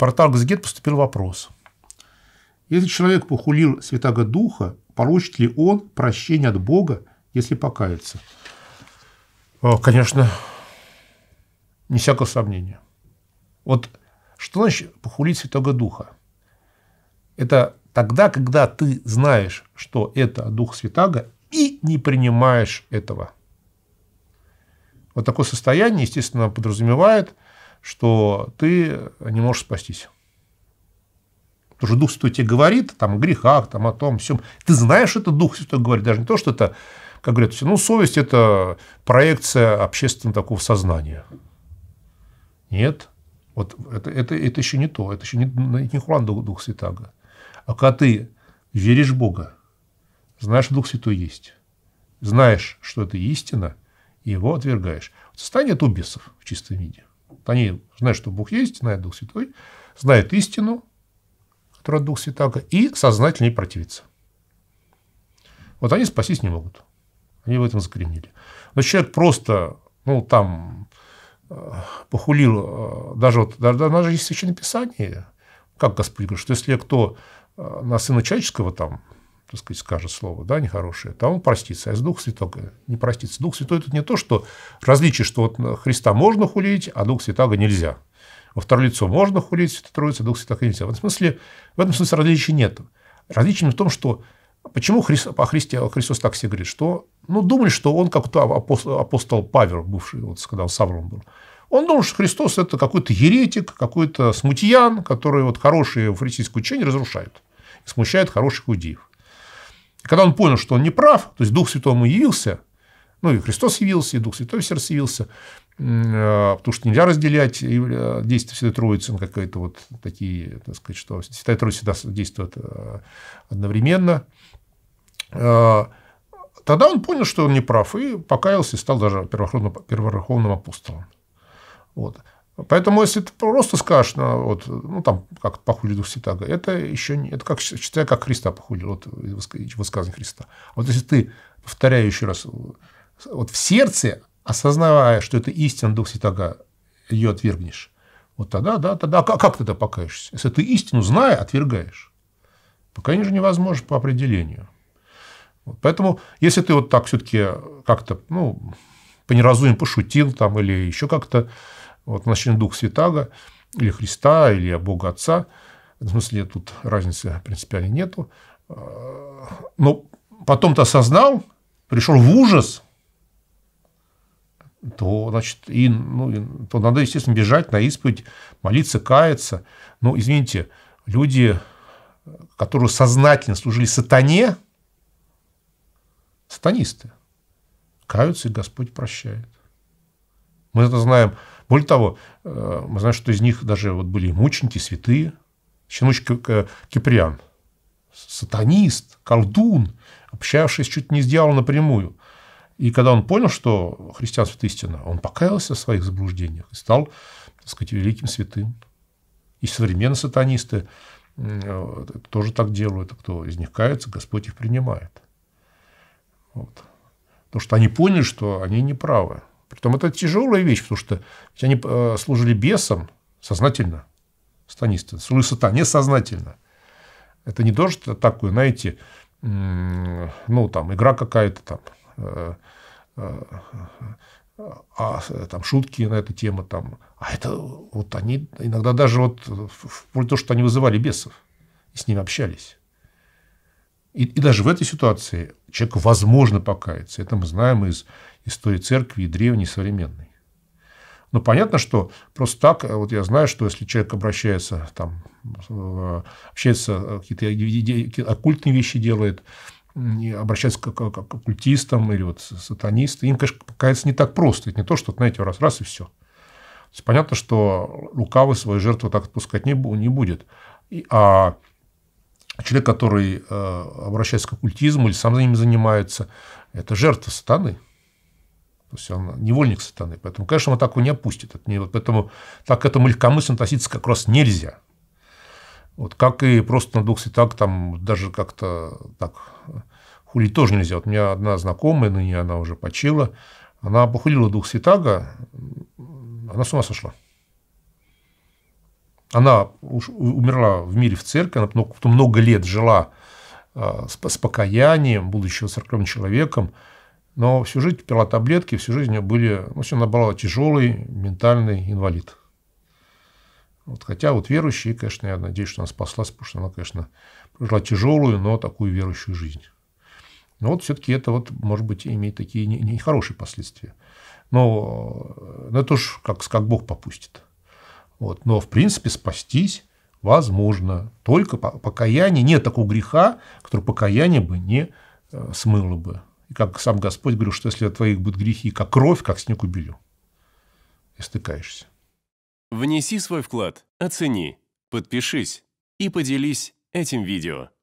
портал Газгет поступил вопрос. Если человек похулил Святаго Духа, получит ли он прощение от Бога, если покается? Э, конечно, не всякого сомнения. Вот что значит похулить Святого Духа? Это тогда, когда ты знаешь, что это Дух Святаго, и не принимаешь этого. Вот такое состояние, естественно, подразумевает – что ты не можешь спастись. Потому что Дух Святой тебе говорит там, о грехах, там, о том, всем. Ты знаешь, это Дух Святой говорит. Даже не то, что это, как говорят все, ну, совесть – это проекция общественного такого сознания. Нет. Вот это, это, это еще не то. Это еще не, не Хуан Дух Святаго. А когда ты веришь в Бога, знаешь, Дух Святой есть, знаешь, что это истина, и его отвергаешь. Состояние это у бесов в чистом виде. Они знают, что Бог есть, знают Дух Святой, знают истину, которая от Духа Святаго, и сознательно ей противятся. Вот они спастись не могут. Они в этом закоренили. Но человек просто, ну, там, э, похулил, э, даже, вот, даже, даже есть священное писание, как Господь говорит, что если кто э, на Сына Человеческого там так сказать, скажет слово, да, нехорошее, там он простится, а с Дух Святого э, не простится. Дух Святой – это не то, что различие, что вот э, Христа можно хулить, а Дух святого нельзя. Во второе лицо можно хулить, Святой Троица, Дух святого нельзя. В этом смысле, в этом смысле различий нет. Различие в том, что Почему Христ, о Христе, Христос так все говорит? Что, ну, думали, что он как-то апостол, апостол Павел, бывший, вот, когда он Саврон был. Он думал, что Христос – это какой-то еретик, какой-то смутьян, который вот хорошие фарисейские учения разрушает. И смущает хороших иудеев. И когда он понял, что он не прав, то есть Дух Святой ему явился, ну и Христос явился, и Дух Святой в сердце явился, э, потому что нельзя разделять э, действия Святой Троицы на какие-то вот такие, так сказать, что Святая Троица всегда действует э, одновременно. Тогда он понял, что он не прав, и покаялся, и стал даже первоверховным апостолом. Вот. Поэтому, если ты просто скажешь, ну, вот, ну там, как похули дух Ситага, это еще не, это как, считай, как Христа похули вот, высказывание Христа. Вот если ты, повторяю еще раз, вот в сердце, осознавая, что это истина дух Ситага, ее отвергнешь, вот тогда, да, тогда, а как ты тогда покаешься? Если ты истину, зная, отвергаешь. Покаяние же невозможно по определению. Вот, поэтому, если ты вот так все-таки как-то, ну, по неразумию пошутил там или еще как-то, вот воплощение Духа Святаго, или Христа, или Бога Отца. В смысле, тут разницы принципиально нету. Э, но потом-то осознал, пришел в ужас, то, значит, и, ну, и, то надо, естественно, бежать на исповедь, молиться, каяться. Но, извините, люди, которые сознательно служили сатане, сатанисты, каются, и Господь прощает. Мы это знаем более того, э, мы знаем, что из них даже вот были мученики, святые. Чинучка Киприан, сатанист, колдун, общавшись чуть не с дьяволом напрямую. И когда он понял, что христианство – это истина, он покаялся в своих заблуждениях и стал, так сказать, великим святым. И современные сатанисты э, тоже так делают. А кто из них кается, Господь их принимает. Вот. Потому что они поняли, что они неправы. правы. Потом это тяжелая вещь, потому что ведь они э, служили бесам сознательно, станисты, служили сатане сознательно. Это не то, что такое, знаете, ну, там, игра какая-то, там, э, э, а, там, шутки на эту тему, там. А это вот они иногда даже вот, вплоть до что они вызывали бесов и с ними общались. И, и даже в этой ситуации Человеку возможно покаяться. Это мы знаем из истории церкви, и древней, и современной. Но понятно, что просто так, э, вот я знаю, что если человек обращается, там, э, общается, э, какие-то оккультные вещи делает, обращается к, к, к оккультистам или вот сатанистам, им, конечно, покаяться не так просто. Это не то, что, знаете, раз, раз и все. То есть, понятно, что лукавый свою жертву так отпускать не, не будет. И, а а человек, который э, обращается к оккультизму или сам за ним занимается, это жертва сатаны. То есть он невольник сатаны. Поэтому, конечно, он так его не опустит. Это не, вот поэтому так к этому легкомысленно относиться как раз нельзя. Вот как и просто на двух святах там даже как-то так хулить тоже нельзя. Вот у меня одна знакомая, ныне она уже почила, она похулила двух святага, она с ума сошла. Она умерла в мире в церкви, она много лет жила а, с покаянием, будучи церковным человеком, но всю жизнь пила таблетки, всю жизнь у нее были... Ну, все, она была тяжелый ментальный инвалид. Вот, хотя вот верующие, конечно, я надеюсь, что она спаслась, потому что она, конечно, прожила тяжелую, но такую верующую жизнь. Но вот все-таки это, вот, может быть, имеет такие нехорошие последствия. Э, но это уж как, как Бог попустит. Вот. Но, в принципе, спастись возможно. Только покаяние. Нет такого греха, который покаяние бы не э, смыло бы. И как сам Господь говорил, что если от твоих будут грехи, как кровь, как снег убелю. И стыкаешься. Внеси свой вклад, оцени, подпишись и поделись этим видео.